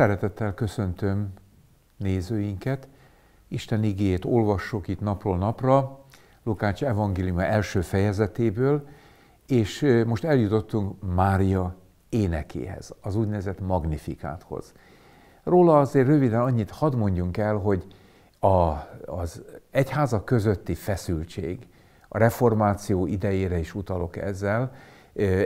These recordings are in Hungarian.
Szeretettel köszöntöm nézőinket. Isten igéjét olvassuk itt napról napra, Lukács evangéliuma első fejezetéből, és most eljutottunk Mária énekéhez, az úgynevezett magnifikáthoz. Róla azért röviden annyit hadd mondjunk el, hogy a, az egyházak közötti feszültség, a reformáció idejére is utalok ezzel,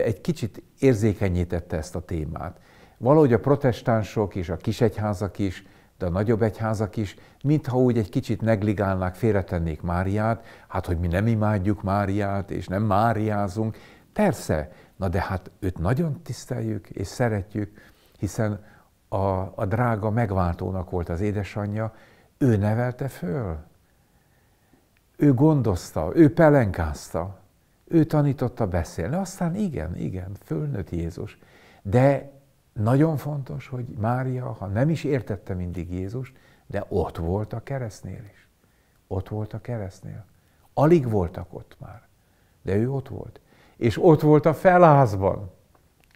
egy kicsit érzékenyítette ezt a témát. Valahogy a protestánsok és a kisegyházak is, de a nagyobb egyházak is, mintha úgy egy kicsit negligálnák, félretennék Máriát, hát hogy mi nem imádjuk Máriát, és nem Máriázunk. Persze, na de hát őt nagyon tiszteljük és szeretjük, hiszen a, a drága megváltónak volt az édesanyja, ő nevelte föl, ő gondozta, ő pelenkázta, ő tanította beszélni. Aztán igen, igen, fölnőtt Jézus. De nagyon fontos, hogy Mária, ha nem is értette mindig Jézust, de ott volt a keresztnél is. Ott volt a keresztnél. Alig voltak ott már, de ő ott volt. És ott volt a felházban,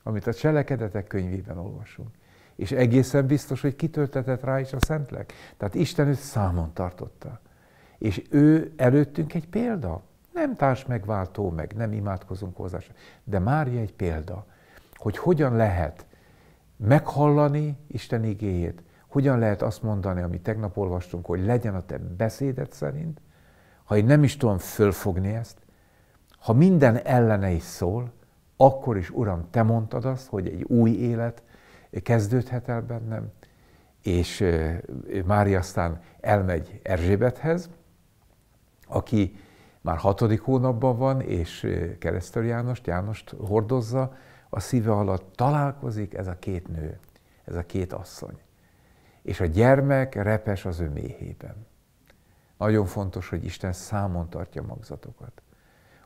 amit a cselekedetek könyvében olvasunk. És egészen biztos, hogy kitöltetett rá is a Szentlek. Tehát Isten őt számon tartotta. És ő előttünk egy példa. Nem társ megváltó meg, nem imádkozunk hozzá, de Mária egy példa, hogy hogyan lehet meghallani Isten igéjét. Hogyan lehet azt mondani, amit tegnap olvastunk, hogy legyen a te beszédet szerint, ha én nem is tudom fölfogni ezt, ha minden ellene is szól, akkor is, Uram, te mondtad azt, hogy egy új élet kezdődhet el bennem, és Mária aztán elmegy Erzsébethez, aki már hatodik hónapban van, és keresztül Jánost, Jánost hordozza, a szíve alatt találkozik ez a két nő, ez a két asszony. És a gyermek repes az ő méhében. Nagyon fontos, hogy Isten számon tartja magzatokat.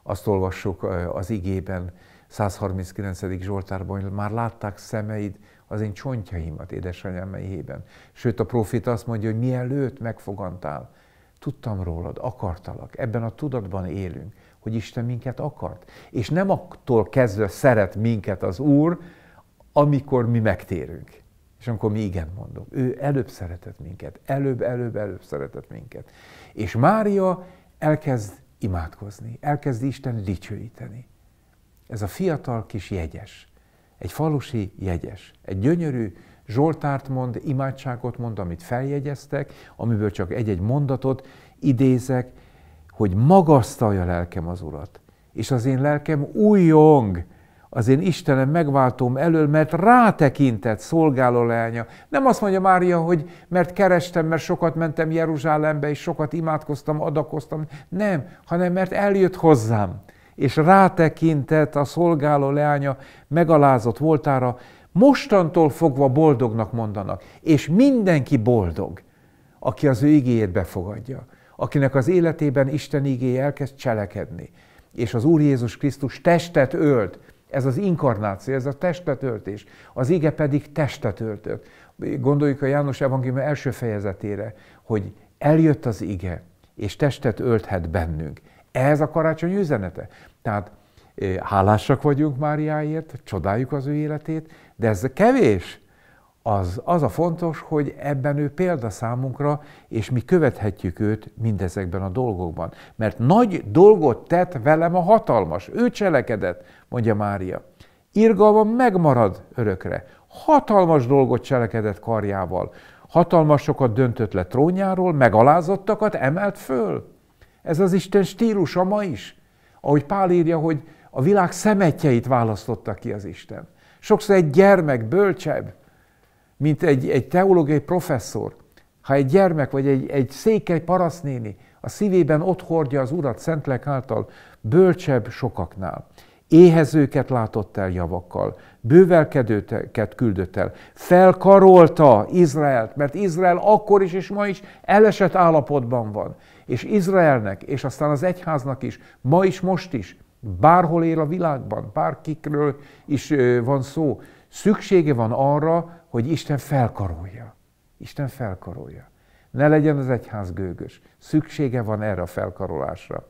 Azt olvassuk az igében, 139. Zsoltárban, hogy már látták szemeid az én csontjaimat édesanyám méhében. Sőt, a profita azt mondja, hogy mielőtt megfogantál, tudtam rólad, akartalak, ebben a tudatban élünk, hogy Isten minket akart. És nem attól kezdve szeret minket az Úr, amikor mi megtérünk. És amikor mi igen mondunk. Ő előbb szeretett minket, előbb, előbb, előbb szeretett minket. És Mária elkezd imádkozni, elkezd Isten dicsőíteni. Ez a fiatal kis jegyes, egy falusi jegyes, egy gyönyörű, Zsoltárt mond, imádságot mond, amit feljegyeztek, amiből csak egy-egy mondatot idézek, hogy magasztalja lelkem az Urat, és az én lelkem újjong, az én Istenem megváltóm elől, mert rátekintett szolgáló leánya. Nem azt mondja Mária, hogy mert kerestem, mert sokat mentem Jeruzsálembe, és sokat imádkoztam, adakoztam. Nem, hanem mert eljött hozzám, és rátekintett a szolgáló leánya megalázott voltára, Mostantól fogva boldognak mondanak, és mindenki boldog, aki az ő igéjét befogadja, akinek az életében Isten igéje elkezd cselekedni, és az Úr Jézus Krisztus testet ölt, ez az inkarnáció, ez a testet öltés, az ige pedig testet öltött. Gondoljuk a János Evangélium első fejezetére, hogy eljött az ige, és testet ölthet bennünk. Ez a karácsony üzenete. Tehát eh, hálásak vagyunk Máriáért, csodáljuk az ő életét, de ez kevés. Az, az a fontos, hogy ebben ő példa számunkra, és mi követhetjük őt mindezekben a dolgokban. Mert nagy dolgot tett velem a hatalmas, ő cselekedett, mondja Mária. Irgalma megmarad örökre. Hatalmas dolgot cselekedett karjával. Hatalmasokat döntött le trónjáról, megalázottakat emelt föl. Ez az Isten stílusa ma is. Ahogy Pál írja, hogy a világ szemetjeit választotta ki az Isten. Sokszor egy gyermek bölcsebb, mint egy, egy teológiai professzor. Ha egy gyermek vagy egy, egy székely parasznéni a szívében ott hordja az Urat Szentlek által, bölcsebb sokaknál. Éhezőket látott el javakkal, bővelkedőket küldött el, felkarolta Izraelt, mert Izrael akkor is és ma is elesett állapotban van. És Izraelnek, és aztán az egyháznak is, ma is, most is Bárhol él a világban, bárkikről is van szó, szüksége van arra, hogy Isten felkarolja. Isten felkarolja. Ne legyen az egyház gőgös. Szüksége van erre a felkarolásra.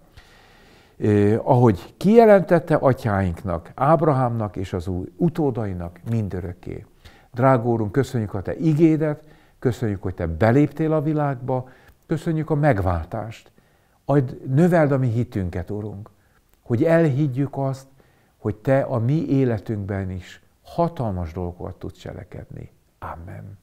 ahogy kijelentette atyáinknak, Ábrahámnak és az új utódainak mindörökké. Drága úrunk, köszönjük a te igédet, köszönjük, hogy te beléptél a világba, köszönjük a megváltást. Ajd, növeld a mi hitünket, Urunk, hogy elhiggyük azt, hogy te a mi életünkben is hatalmas dolgokat tudsz cselekedni. Amen.